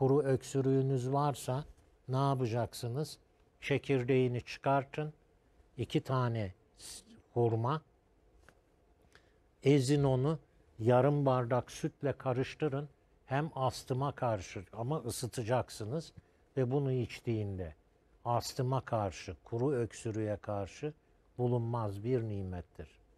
kuru öksürüğünüz varsa ne yapacaksınız? Çekirdeğini çıkartın. iki tane hurma. Ezin onu yarım bardak sütle karıştırın. Hem astıma karşı ama ısıtacaksınız ve bunu içtiğinde astıma karşı, kuru öksürüğe karşı bulunmaz bir nimettir.